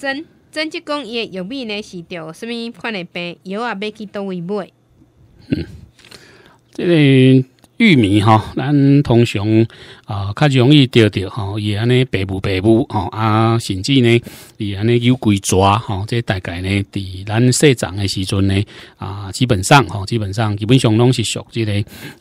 曾曾即讲伊诶玉米呢是着啥物款诶病，药啊要去倒位买即个玉米哈，咱通常啊，较容易钓到哈，也安尼白部白部吼啊，甚至呢也安尼有龟抓哈，这大概呢，伫咱生长的时阵呢啊，基本上哈，基本上基本上拢是熟即个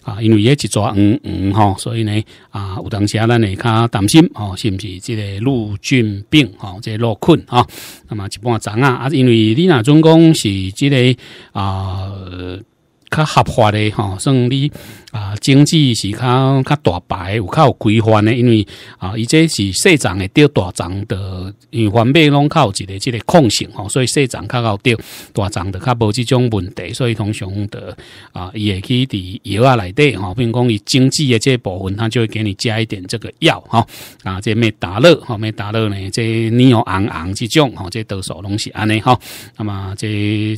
啊，因为一抓黄黄哈，所以呢啊，有当下咱会较担心哦，是毋是即个陆菌病哈，个落困吼，那么一般长啊，啊，因为你若总共是即个啊。较合法的吼，算你啊，经济是较较大白，有有规范的，因为啊，伊这是社长的钓大长的，因环尾拢靠一个这个控性吼，所以社长较好钓大长的，较无这种问题，所以通常的啊，伊会去伫药啊内底吼，比如讲伊经济的这部分，他就会给你加一点这个药哈啊，这咩打乐吼，咩打乐呢？这尼红红红这种，吼，这多数拢是安尼哈，那么这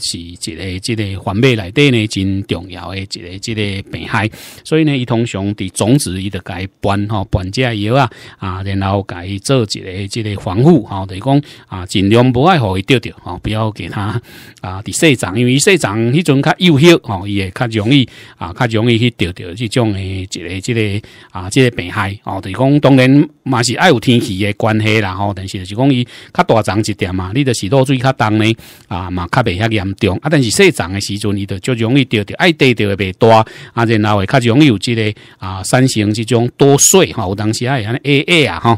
是一个这个环尾内底呢，真。重要的一个、一个病害，所以呢，伊通常伫种子伊就该搬吼搬介药啊啊，然后该做一个、一个防护吼，等于讲啊，尽量不爱互伊掉掉吼，不要给他啊，伫细长，因为细长迄阵较幼小吼，伊会较容易啊，较容易去掉掉即种的一个、一个啊，这个病害哦，就是讲当然嘛是爱有天气的关系啦吼，但是就讲伊较大长一点嘛，你就是落水较重呢啊嘛，较袂遐严重啊，但是细长的时阵，伊就就容易掉。爱低着会袂大，啊，然后会较易有即个啊，三型即种多税吼，有当时会安尼 AA 啊吼。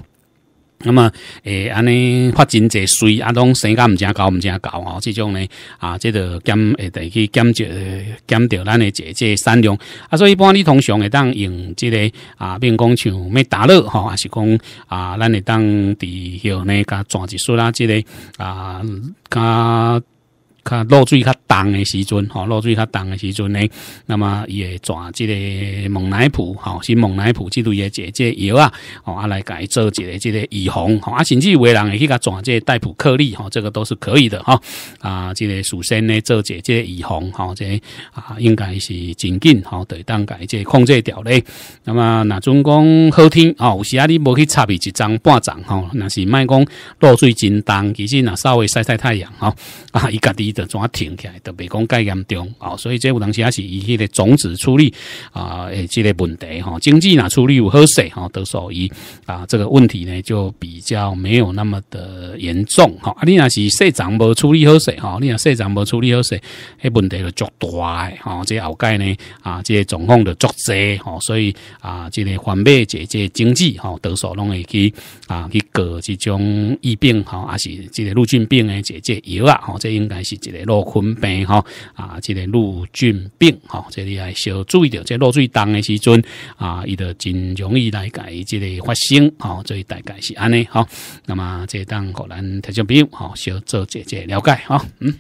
那么诶，安尼发真济税，啊，拢生甲毋正高毋正高吼，即种呢啊，即个减会得去减掉减掉咱诶即个产量啊，所以一般你通常会当用即个啊，如讲像咩打乐吼，还是讲啊，咱会当伫后呢甲爪一树啦，即个啊甲。看落水较重的时阵，吼、哦，落水较重的时阵呢，那么伊会抓即个猛奶普，吼、哦，是猛奶普之类的解解药啊，吼、啊来甲伊做一个即个预防，吼、啊甚至有的人会去甲抓即个代普克利，吼、这个都是可以的，吼、啊，即、个首先呢做解即个预防，吼、哦，即、个啊应该是真紧，吼、哦，对，当甲伊即个控制掉呢。那么若准讲好天，哦，有时啊你无去插伊一张半张，吼、若是卖讲落水真重，其实若稍微晒晒太阳，吼、啊伊家己。就怎啊停起来？就袂讲介严重，哦。所以这有当时也是以迄个种子处理啊，诶，这个问题哈，经济哪处理有好势哈，都属以啊，这个问题呢就比较没有那么的严重哈。你那是社长无处理好势哈，你若社长无处理好势，迄问题就足大诶吼。这后盖呢啊，这状况就足势哈，所以啊，这个环美者这经济哈，都数拢会去啊去搞这种疫病哈，啊是这个入径病诶，姐姐药啊，哦，这应该是。一个落菌病吼啊，即个路菌病哈，这里要小注意着，即落水冻的时阵啊，伊就真容易来改即个发生哈，所以大概是安尼吼。那么即当，可能特种兵吼，小做这这了解哈，嗯。